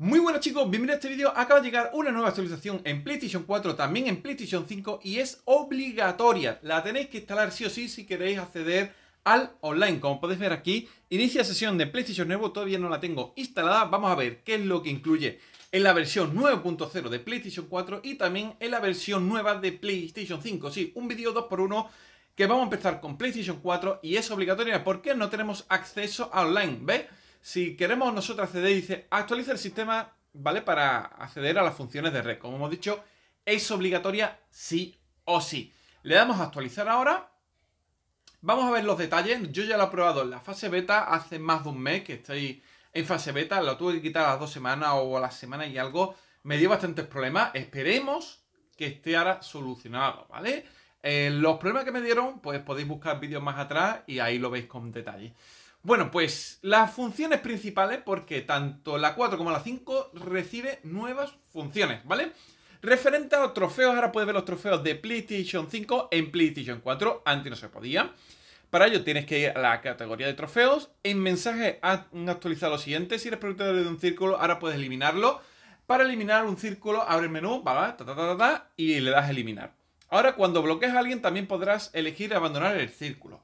Muy buenas chicos, bienvenidos a este vídeo. Acaba de llegar una nueva actualización en PlayStation 4, también en PlayStation 5 y es obligatoria. La tenéis que instalar sí o sí si queréis acceder al online. Como podéis ver aquí, inicia sesión de PlayStation Nuevo, todavía no la tengo instalada. Vamos a ver qué es lo que incluye en la versión 9.0 de PlayStation 4 y también en la versión nueva de PlayStation 5. Sí, un vídeo 2x1 que vamos a empezar con PlayStation 4 y es obligatoria porque no tenemos acceso a online, ¿ves? si queremos nosotros acceder, dice, actualiza el sistema, ¿vale? Para acceder a las funciones de red. Como hemos dicho, es obligatoria sí o sí. Le damos a actualizar ahora. Vamos a ver los detalles. Yo ya lo he probado en la fase beta hace más de un mes que estoy en fase beta. Lo tuve que quitar a las dos semanas o a las semanas y algo. Me dio bastantes problemas. Esperemos que esté ahora solucionado, ¿vale? Eh, los problemas que me dieron, pues podéis buscar vídeos más atrás y ahí lo veis con detalle. Bueno, pues las funciones principales, porque tanto la 4 como la 5 recibe nuevas funciones, ¿vale? Referente a los trofeos, ahora puedes ver los trofeos de PlayStation 5 en PlayStation 4, antes no se podía. Para ello tienes que ir a la categoría de trofeos, en mensaje han actualizado lo siguiente, si eres productor de un círculo, ahora puedes eliminarlo. Para eliminar un círculo, abre el menú, va, ta, ta, ta, ta, y le das eliminar. Ahora, cuando bloquees a alguien, también podrás elegir abandonar el círculo.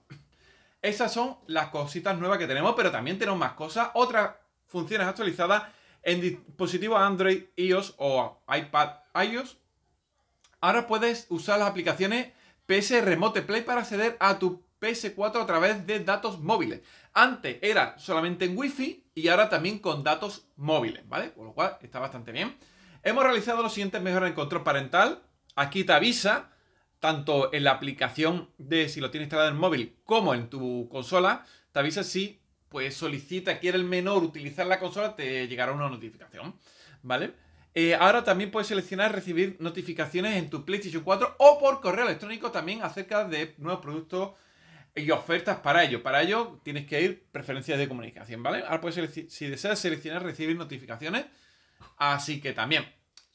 Esas son las cositas nuevas que tenemos, pero también tenemos más cosas, otras funciones actualizadas en dispositivos Android, iOS o iPad iOS. Ahora puedes usar las aplicaciones PS Remote Play para acceder a tu PS4 a través de datos móviles. Antes era solamente en Wi-Fi y ahora también con datos móviles, ¿vale? Con lo cual está bastante bien. Hemos realizado los siguientes mejoras en control parental. Aquí te avisa tanto en la aplicación de si lo tienes instalado en móvil como en tu consola, te avisa si pues solicita, quiere el menor utilizar la consola, te llegará una notificación, ¿vale? Eh, ahora también puedes seleccionar recibir notificaciones en tu PlayStation 4 o por correo electrónico también acerca de nuevos productos y ofertas para ello. Para ello tienes que ir preferencias de comunicación, ¿vale? Ahora puedes si deseas seleccionar recibir notificaciones, así que también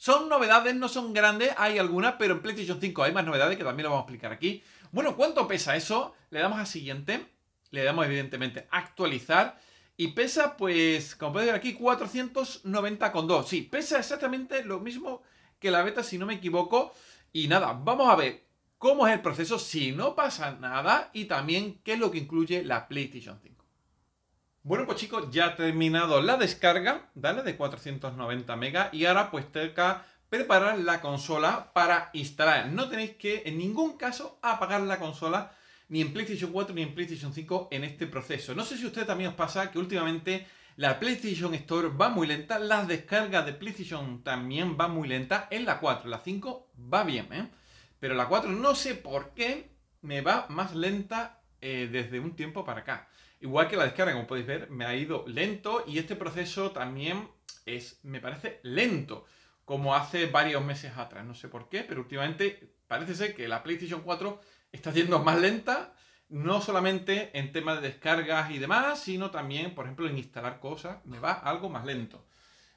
son novedades, no son grandes, hay algunas, pero en PlayStation 5 hay más novedades que también lo vamos a explicar aquí. Bueno, ¿cuánto pesa eso? Le damos a siguiente, le damos evidentemente actualizar y pesa pues, como podéis ver aquí, 490,2. Sí, pesa exactamente lo mismo que la beta si no me equivoco. Y nada, vamos a ver cómo es el proceso si no pasa nada y también qué es lo que incluye la PlayStation 5. Bueno, pues chicos, ya ha terminado la descarga, dale De 490 MB y ahora pues toca preparar la consola para instalar. No tenéis que en ningún caso apagar la consola ni en PlayStation 4 ni en PlayStation 5 en este proceso. No sé si a usted también os pasa que últimamente la PlayStation Store va muy lenta, las descargas de PlayStation también van muy lenta en la 4, la 5 va bien, ¿eh? Pero la 4 no sé por qué me va más lenta eh, desde un tiempo para acá. Igual que la descarga, como podéis ver, me ha ido lento y este proceso también es, me parece lento, como hace varios meses atrás. No sé por qué, pero últimamente parece ser que la PlayStation 4 está siendo más lenta, no solamente en tema de descargas y demás, sino también, por ejemplo, en instalar cosas, me va algo más lento.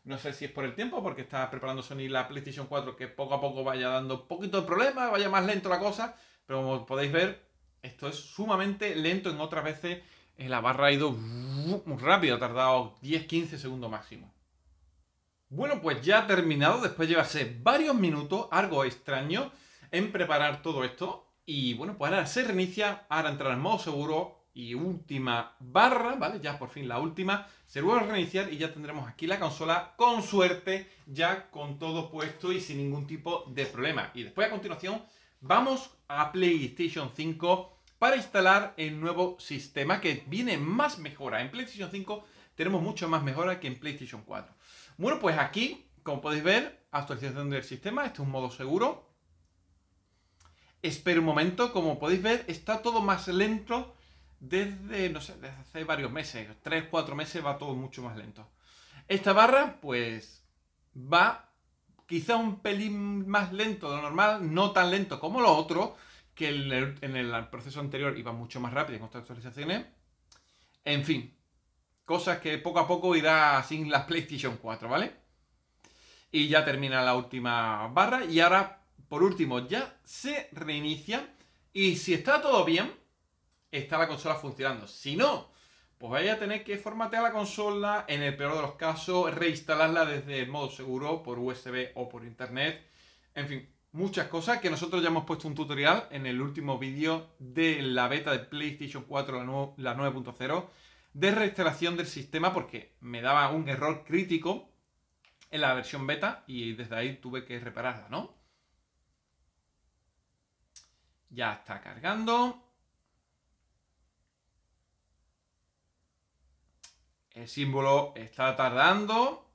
No sé si es por el tiempo, porque está preparando Sony la PlayStation 4 que poco a poco vaya dando un poquito de problemas, vaya más lento la cosa, pero como podéis ver, esto es sumamente lento en otras veces la barra ha ido muy rápido, ha tardado 10-15 segundos máximo. Bueno, pues ya ha terminado, después llevase varios minutos, algo extraño, en preparar todo esto. Y bueno, pues ahora se reinicia, ahora entrar en modo seguro y última barra, ¿vale? Ya por fin la última, se vuelve a reiniciar y ya tendremos aquí la consola con suerte, ya con todo puesto y sin ningún tipo de problema. Y después a continuación vamos a PlayStation 5 para instalar el nuevo sistema que viene más mejora. En PlayStation 5 tenemos mucho más mejora que en PlayStation 4. Bueno, pues aquí, como podéis ver, actualización del sistema, este es un modo seguro. Espero un momento, como podéis ver, está todo más lento desde, no sé, hace varios meses, 3, 4 meses va todo mucho más lento. Esta barra, pues, va quizá un pelín más lento de lo normal, no tan lento como lo otro, que en el proceso anterior iba mucho más rápido con estas actualizaciones. En fin, cosas que poco a poco irá sin las PlayStation 4, ¿vale? Y ya termina la última barra y ahora, por último, ya se reinicia y si está todo bien, está la consola funcionando. Si no, pues vaya a tener que formatear la consola, en el peor de los casos, reinstalarla desde el modo seguro por USB o por internet. En fin, muchas cosas que nosotros ya hemos puesto un tutorial en el último vídeo de la beta de PlayStation 4, la 9.0, de reinstalación del sistema porque me daba un error crítico en la versión beta y desde ahí tuve que repararla, ¿no? Ya está cargando. El símbolo está tardando.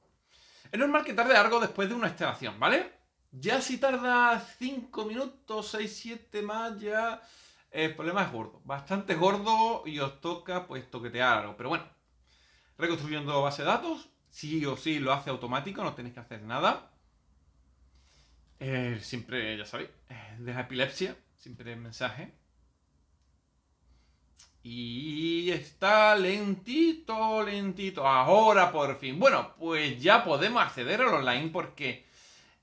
Es normal que tarde algo después de una instalación, ¿vale? Ya si tarda 5 minutos, 6, 7 más, ya eh, el problema es gordo. Bastante gordo y os toca pues toquetear algo. Pero bueno, reconstruyendo base de datos, sí o sí lo hace automático, no tenéis que hacer nada. Eh, siempre, ya sabéis, eh, deja epilepsia, siempre el mensaje. Y está lentito, lentito. Ahora por fin. Bueno, pues ya podemos acceder al online porque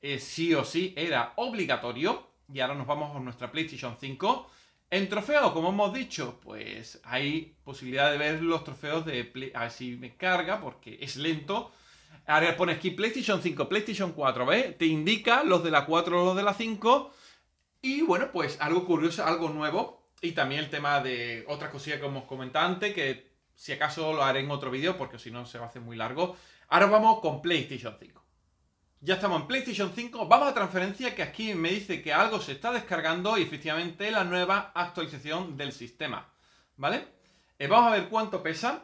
eh, sí o sí era obligatorio. Y ahora nos vamos a nuestra PlayStation 5. En trofeo. como hemos dicho, pues hay posibilidad de ver los trofeos de... Play... A si me carga porque es lento. Ahora pones aquí PlayStation 5, PlayStation 4, ¿ves? Te indica los de la 4 o los de la 5. Y bueno, pues algo curioso, algo nuevo. Y también el tema de otras cosillas que hemos comentado antes, que si acaso lo haré en otro vídeo porque si no se va a hacer muy largo. Ahora vamos con PlayStation 5. Ya estamos en PlayStation 5. Vamos a transferencia que aquí me dice que algo se está descargando y efectivamente la nueva actualización del sistema. ¿Vale? Eh, vamos a ver cuánto pesa.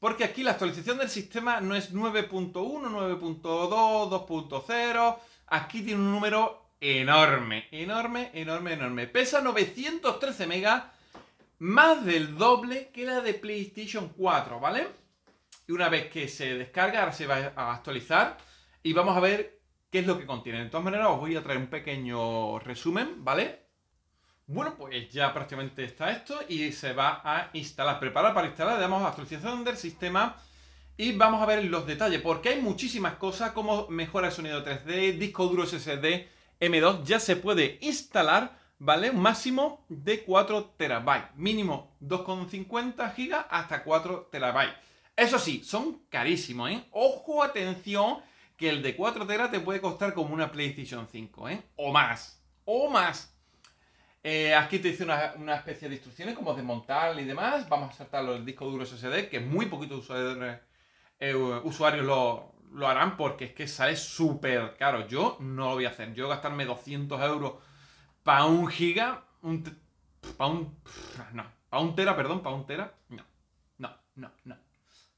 Porque aquí la actualización del sistema no es 9.1, 9.2, 2.0. Aquí tiene un número enorme, enorme, enorme, enorme. Pesa 913 megas, más del doble que la de PlayStation 4, ¿vale? Y una vez que se descarga, se va a actualizar y vamos a ver qué es lo que contiene. De todas maneras, os voy a traer un pequeño resumen, ¿vale? Bueno, pues ya prácticamente está esto y se va a instalar. Preparar para instalar, le damos a actualización del sistema y vamos a ver los detalles, porque hay muchísimas cosas como mejora el sonido 3D, disco duro SSD M2, ya se puede instalar, ¿vale? Un máximo de 4 terabytes, mínimo 2,50 gigas hasta 4 terabytes. Eso sí, son carísimos, ¿eh? Ojo, atención, que el de 4 tera te puede costar como una PlayStation 5, ¿eh? O más, o más. Eh, aquí te hice una, especie de instrucciones como desmontar y demás. Vamos a saltar los discos duro SSD, que muy poquitos eh, usuarios, lo, lo, harán porque es que sale súper caro. Yo no lo voy a hacer. Yo gastarme 200 euros para un giga, un, para un... no, para un tera, perdón, para un tera, no, no, no, no.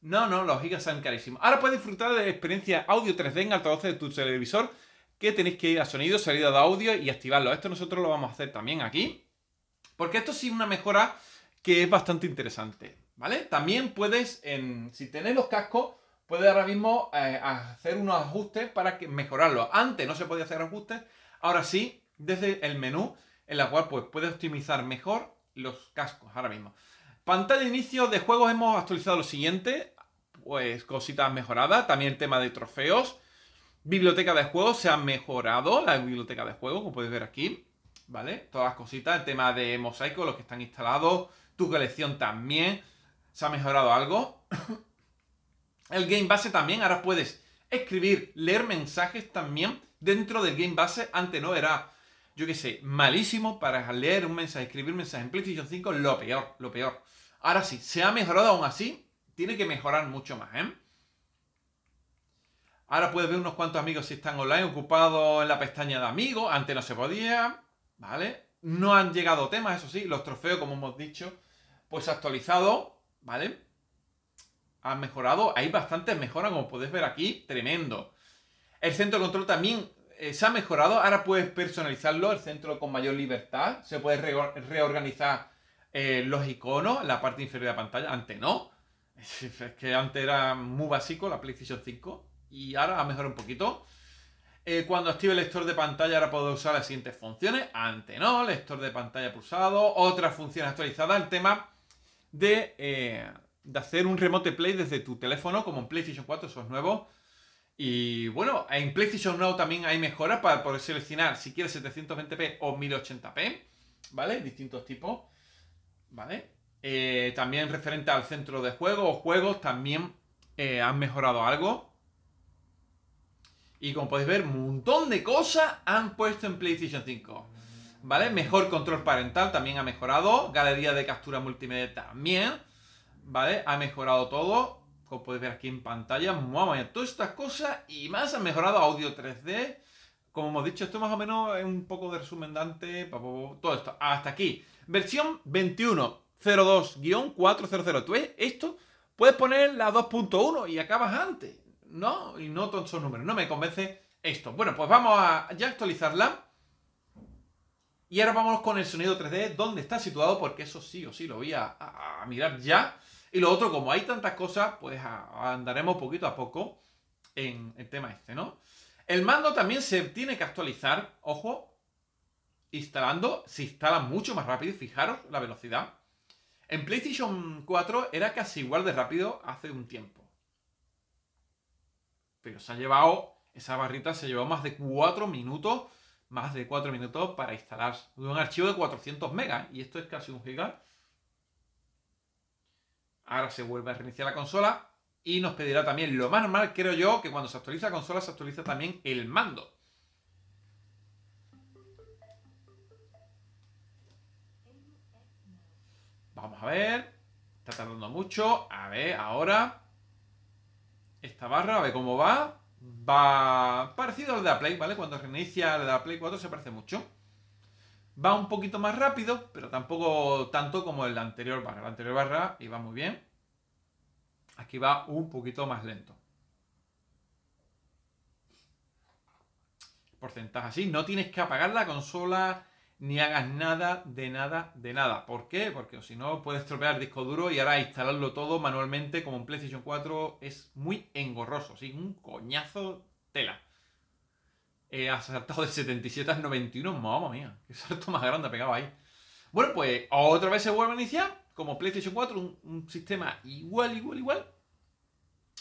No, no, los gigas son carísimos. Ahora puedes disfrutar de la experiencia audio 3D en altavoces de tu televisor, que tenéis que ir a sonido, salida de audio y activarlo. Esto nosotros lo vamos a hacer también aquí, porque esto sí es una mejora que es bastante interesante, ¿vale? También puedes, en, si tenéis los cascos, puedes ahora mismo eh, hacer unos ajustes para que, mejorarlo. Antes no se podía hacer ajustes, ahora sí, desde el menú, en la cual pues, puedes optimizar mejor los cascos ahora mismo. Pantalla de inicio de juegos hemos actualizado lo siguiente, pues cositas mejoradas, también el tema de trofeos. Biblioteca de juegos se ha mejorado, la biblioteca de juegos, como podéis ver aquí, ¿vale? Todas las cositas, el tema de mosaico, los que están instalados, tu colección también, se ha mejorado algo. el Game Base también, ahora puedes escribir, leer mensajes también dentro del Game Base, antes no era yo qué sé, malísimo para leer un mensaje, escribir un mensaje en PlayStation 5, lo peor, lo peor. Ahora sí, se ha mejorado aún así, tiene que mejorar mucho más, ¿eh? Ahora puedes ver unos cuantos amigos si están online, ocupados en la pestaña de amigos, antes no se podía, ¿vale? No han llegado temas, eso sí, los trofeos, como hemos dicho, pues actualizado, ¿vale? Han mejorado, hay bastantes mejoras, como podéis ver aquí, tremendo. El centro de control también eh, se ha mejorado. Ahora puedes personalizarlo, el centro con mayor libertad. Se puede reorganizar eh, los iconos, la parte inferior de la pantalla. Antes no. Es que antes era muy básico la PlayStation 5. Y ahora ha mejorado un poquito. Eh, cuando active el lector de pantalla ahora puedo usar las siguientes funciones. Antes no, lector de pantalla pulsado. Otras funciones actualizadas. El tema de, hacer un remote play desde tu teléfono, como en PlayStation 4, sos nuevo. Y bueno, en PlayStation Now también hay mejoras para poder seleccionar si quieres 720p o 1080p, ¿vale? Distintos tipos, ¿vale? Eh, también referente al centro de juego o juegos, también eh, han mejorado algo. Y como podéis ver, un montón de cosas han puesto en PlayStation 5. ¿Vale? Mejor control parental también ha mejorado. Galería de captura multimedia también. ¿Vale? Ha mejorado todo como podéis ver aquí en pantalla. todas estas cosas y más han mejorado audio 3D. Como hemos dicho, esto más o menos es un poco de resumendante. todo esto. Hasta aquí. Versión 2102-400. Esto puedes poner la 2.1 y acabas antes. No, y no todos esos números. No me convence esto. Bueno, pues vamos a ya actualizarla. Y ahora vamos con el sonido 3D, dónde está situado, porque eso sí o sí lo voy a mirar ya. Y lo otro, como hay tantas cosas, pues andaremos poquito a poco en el tema este, ¿no? El mando también se tiene que actualizar, ojo, instalando, se instala mucho más rápido, fijaros la velocidad. En PlayStation 4 era casi igual de rápido hace un tiempo. Pero se ha llevado, esa barrita se llevó más de 4 minutos, más de 4 minutos para instalar un archivo de 400 megas. Y esto es casi un giga Ahora se vuelve a reiniciar la consola y nos pedirá también, lo más normal creo yo, que cuando se actualiza la consola se actualiza también el mando. Vamos a ver. Está tardando mucho. A ver, ahora. Esta barra, a ver cómo va. Va parecido al de la Play, ¿vale? Cuando reinicia el de la Play 4 se parece mucho. Va un poquito más rápido, pero tampoco tanto como el anterior barra. La anterior barra va muy bien. Aquí va un poquito más lento. Porcentaje así. No tienes que apagar la consola ni hagas nada, de nada, de nada. ¿Por qué? Porque si no puedes tropear el disco duro y ahora instalarlo todo manualmente como en PlayStation 4 es muy engorroso, un coñazo tela. Eh, ha saltado de 77 a 91. Mamma mía, qué salto más grande ha pegado ahí. Bueno, pues otra vez se vuelve a iniciar, como PlayStation 4, un, sistema igual, igual, igual.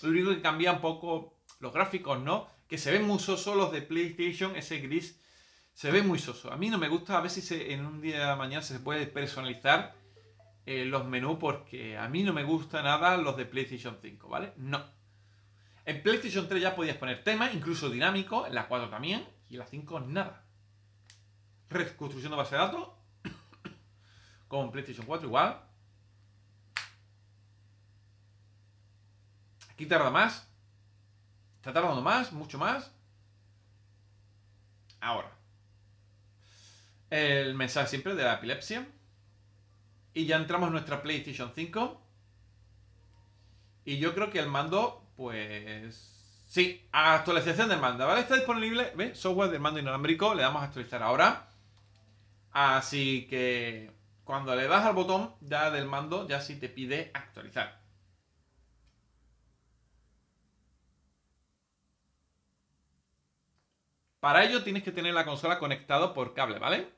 Lo único que cambia un poco los gráficos, ¿no? Que se ven muy sosos los de PlayStation, ese gris se ve muy soso. A mí no me gusta, a ver si en un día de mañana se puede personalizar eh, los menús, porque a mí no me gusta nada los de PlayStation 5, ¿vale? No. En PlayStation 3 ya podías poner temas, incluso dinámico, en la 4 también, y en la 5 nada. Reconstrucción de base de datos, Con PlayStation 4 igual. Aquí tarda más. Está tardando más, mucho más. Ahora. El mensaje siempre de la epilepsia. Y ya entramos en nuestra PlayStation 5. Y yo creo que el mando pues sí, actualización del mando, ¿vale? Está disponible, ¿ves? Software del mando inalámbrico, le damos a actualizar ahora. Así que cuando le das al botón ya del mando, ya sí te pide actualizar. Para ello tienes que tener la consola conectada por cable, ¿vale?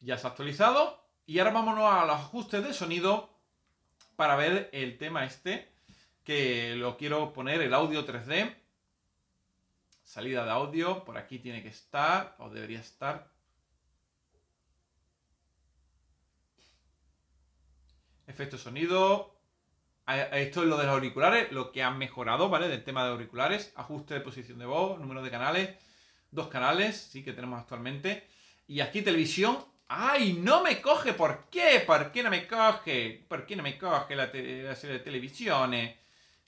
Ya se ha actualizado. Y ahora vámonos a los ajustes de sonido para ver el tema este, que lo quiero poner el audio 3D. Salida de audio, por aquí tiene que estar, o debería estar. Efecto sonido. Ah, esto es lo de los auriculares, lo que han mejorado, ¿vale? Del tema de auriculares, ajuste de posición de voz, número de canales, dos canales, sí, que tenemos actualmente. Y aquí televisión ¡Ay, no me coge! ¿Por qué? ¿Por qué no me coge? ¿Por qué no me coge la, serie de televisión?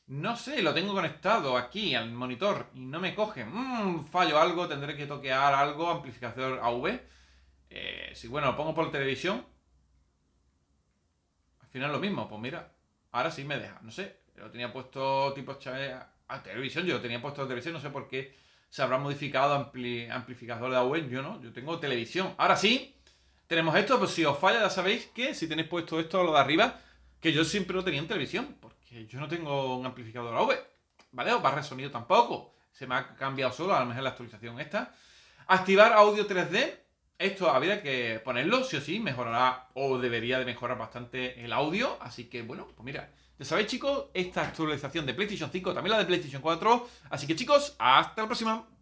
No sé, lo tengo conectado aquí al monitor y no me coge. Mm, fallo algo, tendré que toquear algo, amplificador AV. Eh, si bueno, lo pongo por televisión. Al final lo mismo, pues mira, ahora sí me deja. No sé, lo tenía puesto tipo a, eh, a televisión, yo lo tenía puesto a televisión, no sé por qué se habrá modificado amplificador de AV, yo no, yo tengo televisión. Ahora sí, tenemos esto, pues si os falla ya sabéis que si tenéis puesto esto a lo de arriba, que yo siempre lo tenía en televisión, porque yo no tengo un amplificador AV, ¿vale? O barra de sonido tampoco. Se me ha cambiado solo, a lo mejor la actualización esta. Activar audio 3D. Esto habría que ponerlo, sí o sí, mejorará o debería de mejorar bastante el audio. Así que bueno, pues mira, ya sabéis chicos, esta actualización de PlayStation 5, también la de PlayStation 4. Así que chicos, hasta la próxima.